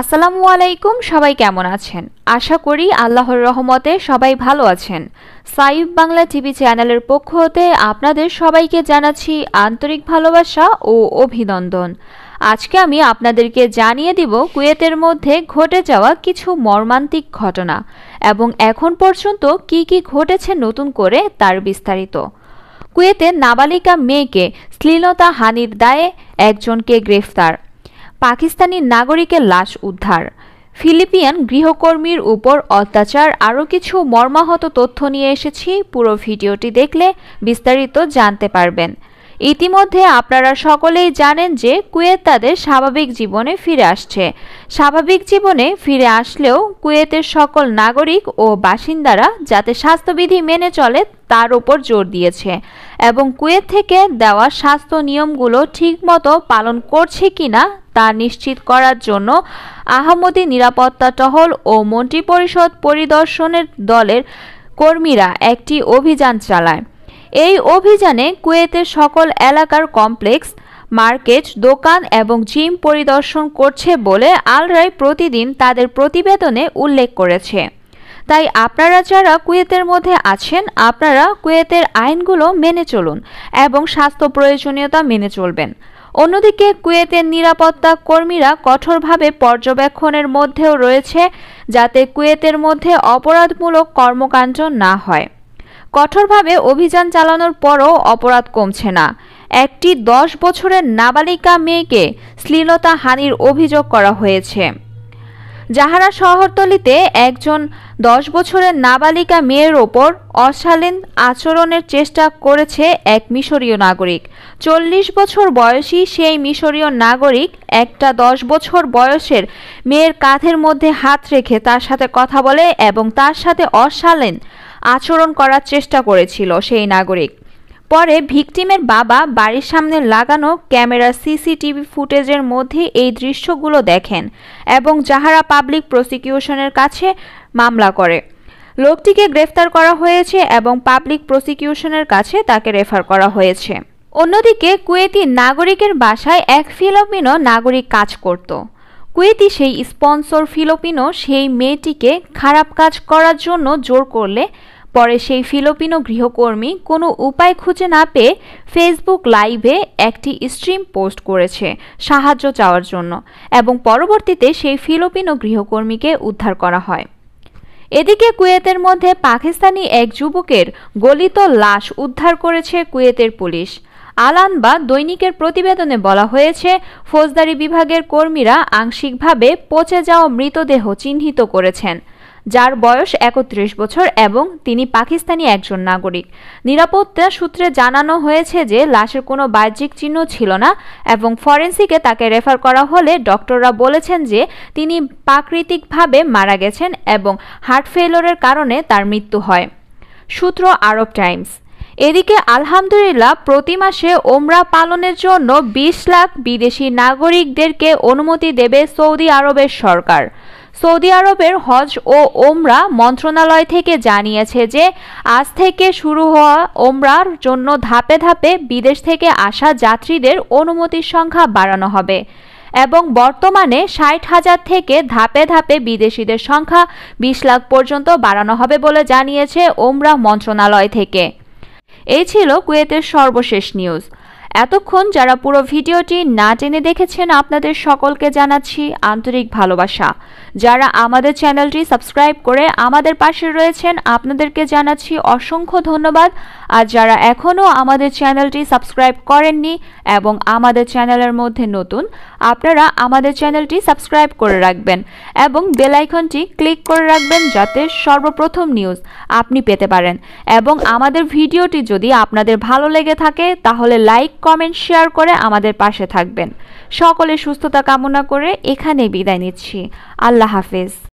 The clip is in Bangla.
আসসালামু আলাইকুম সবাই কেমন আছেন আশা করি আল্লাহর রহমতে সবাই ভালো আছেন সাইফ বাংলা টিভি চ্যানেলের পক্ষ হতে আপনাদের সবাইকে জানাচ্ছি আন্তরিক ভালোবাসা ও অভিনন্দন আজকে আমি আপনাদেরকে জানিয়ে দিব কুয়েতের মধ্যে ঘটে যাওয়া কিছু মর্মান্তিক ঘটনা এবং এখন পর্যন্ত কি কি ঘটেছে নতুন করে তার বিস্তারিত কুয়েতে নাবালিকা মেয়েকে শ্লীলতা হানির দায়ে একজনকে গ্রেফতার পাকিস্তানি নাগরিকের লাশ উদ্ধার ফিলিপিয়ান গৃহকর্মীর উপর অত্যাচার আরও কিছু মর্মাহত তথ্য নিয়ে এসেছি পুরো ভিডিওটি দেখলে বিস্তারিত জানতে পারবেন ইতিমধ্যে আপনারা সকলেই জানেন যে কুয়েত তাদের স্বাভাবিক জীবনে ফিরে আসছে স্বাভাবিক জীবনে ফিরে আসলেও কুয়েতের সকল নাগরিক ও বাসিন্দারা যাতে স্বাস্থ্যবিধি মেনে চলে তার উপর জোর দিয়েছে এবং কুয়েত থেকে দেওয়া স্বাস্থ্য নিয়মগুলো ঠিকমতো পালন করছে কিনা তা নিশ্চিত করার জন্য আহমদী নিরাপত্তা টহল ও পরিষদ পরিদর্শনের দলের কর্মীরা একটি অভিযান চালায় এই অভিযানে কুয়েতের সকল এলাকার কমপ্লেক্স মার্কেট দোকান এবং জিম পরিদর্শন করছে বলে আল রায় প্রতিদিন তাদের প্রতিবেদনে উল্লেখ করেছে তাই আপনারা যারা কুয়েতের মধ্যে আছেন আপনারা কুয়েতের আইনগুলো মেনে চলুন এবং স্বাস্থ্য প্রয়োজনীয়তা মেনে চলবেন অন্যদিকে কুয়েতের নিরাপত্তা কর্মীরা কঠোরভাবে পর্যবেক্ষণের মধ্যেও রয়েছে যাতে কুয়েতের মধ্যে অপরাধমূলক কর্মকাণ্ড না হয় কঠোরভাবে অভিযান চালানোর পরও অপরাধ কমছে না একটি দশ বছরের নাবালিকা মেয়েকে শ্লীলতা হানির অভিযোগ করা হয়েছে যাহারা শহরতলিতে একজন দশ বছরের নাবালিকা মেয়ের ওপর অশালীন আচরণের চেষ্টা করেছে এক মিশরীয় নাগরিক চল্লিশ বছর বয়সী সেই মিশরীয় নাগরিক একটা দশ বছর বয়সের মেয়ের কাঁধের মধ্যে হাত রেখে তার সাথে কথা বলে এবং তার সাথে অশালীন আচরণ করার চেষ্টা করেছিল সেই নাগরিক পরে ভিকটিমের বাবা বাড়ির সামনে লাগানো ক্যামেরা সিসিটিভি ফুটেজের মধ্যে এই দৃশ্যগুলো দেখেন এবং যাহারা পাবলিক প্রসিকিউশনের কাছে মামলা করে লোকটিকে গ্রেফতার করা হয়েছে এবং পাবলিক প্রসিকিউশনের কাছে তাকে রেফার করা হয়েছে অন্যদিকে কুয়েতি নাগরিকের বাসায় এক ফিলপিনো নাগরিক কাজ করত কুয়েতি সেই স্পন্সর ফিলিপিনো সেই মেয়েটিকে খারাপ কাজ করার জন্য জোর করলে পরে সেই ফিলিপিনো গৃহকর্মী কোনো উপায় খুঁজে না পেয়ে ফেসবুক লাইভে একটি স্ট্রিম পোস্ট করেছে সাহায্য চাওয়ার জন্য এবং পরবর্তীতে সেই ফিলিপিনো গৃহকর্মীকে উদ্ধার করা হয় এদিকে কুয়েতের মধ্যে পাকিস্তানি এক যুবকের গলিত লাশ উদ্ধার করেছে কুয়েতের পুলিশ আলান বা দৈনিকের প্রতিবেদনে বলা হয়েছে ফৌজদারি বিভাগের কর্মীরা আংশিকভাবে পচে যাওয়া মৃতদেহ চিহ্নিত করেছেন যার বয়স একত্রিশ বছর এবং তিনি পাকিস্তানি একজন নাগরিক নিরাপত্তা সূত্রে জানানো হয়েছে যে লাশের কোনো বাহ্যিক চিহ্ন ছিল না এবং ফরেন্সিকে তাকে রেফার করা হলে ডক্টররা বলেছেন যে তিনি প্রাকৃতিকভাবে মারা গেছেন এবং হার্ট ফেলোরের কারণে তার মৃত্যু হয় সূত্র আরব টাইমস এদিকে আলহামদুলিল্লাহ প্রতি মাসে ওমরা পালনের জন্য বিশ লাখ বিদেশি নাগরিকদেরকে অনুমতি দেবে সৌদি আরবের সরকার সৌদি আরবের হজ ও ওমরা মন্ত্রণালয় থেকে জানিয়েছে যে আজ থেকে শুরু হওয়া ওমরার জন্য ধাপে ধাপে বিদেশ থেকে আসা যাত্রীদের অনুমতির সংখ্যা বাড়ানো হবে এবং বর্তমানে ষাট হাজার থেকে ধাপে ধাপে বিদেশিদের সংখ্যা বিশ লাখ পর্যন্ত বাড়ানো হবে বলে জানিয়েছে ওমরা মন্ত্রণালয় থেকে এই ছিল কুয়েতের সর্বশেষ নিউজ এতক্ষণ যারা পুরো ভিডিওটি না টেনে দেখেছেন আপনাদের সকলকে জানাচ্ছি আন্তরিক ভালোবাসা যারা আমাদের চ্যানেলটি সাবস্ক্রাইব করে আমাদের পাশে রয়েছেন আপনাদেরকে জানাচ্ছি অসংখ্য ধন্যবাদ আর যারা এখনও আমাদের চ্যানেলটি সাবস্ক্রাইব করেননি এবং আমাদের চ্যানেলের মধ্যে নতুন আপনারা আমাদের চ্যানেলটি সাবস্ক্রাইব করে রাখবেন এবং বেলাইকনটি ক্লিক করে রাখবেন যাতে সর্বপ্রথম নিউজ আপনি পেতে পারেন এবং আমাদের ভিডিওটি যদি আপনাদের ভালো লেগে থাকে তাহলে লাইক কমেন্ট শেয়ার করে আমাদের পাশে থাকবেন সকলে সুস্থতা কামনা করে এখানে বিদায় নিচ্ছি আল্লাহ हाफिज़